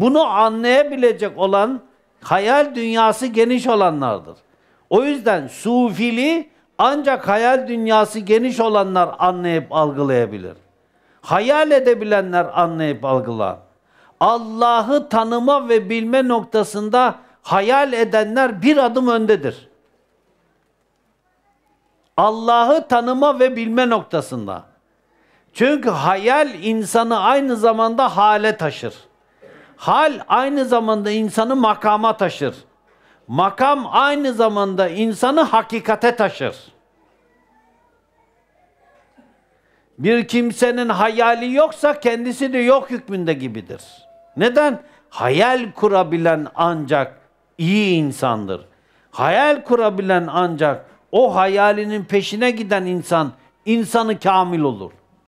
Bunu anlayabilecek olan hayal dünyası geniş olanlardır. O yüzden sufili ancak hayal dünyası geniş olanlar anlayıp algılayabilir. Hayal edebilenler anlayıp algılar. Allah'ı tanıma ve bilme noktasında hayal edenler bir adım öndedir. Allah'ı tanıma ve bilme noktasında. Çünkü hayal insanı aynı zamanda hale taşır. Hal aynı zamanda insanı makama taşır. Makam aynı zamanda insanı hakikate taşır. Bir kimsenin hayali yoksa kendisi de yok hükmünde gibidir. Neden? Hayal kurabilen ancak iyi insandır. Hayal kurabilen ancak o hayalinin peşine giden insan insanı kamil olur.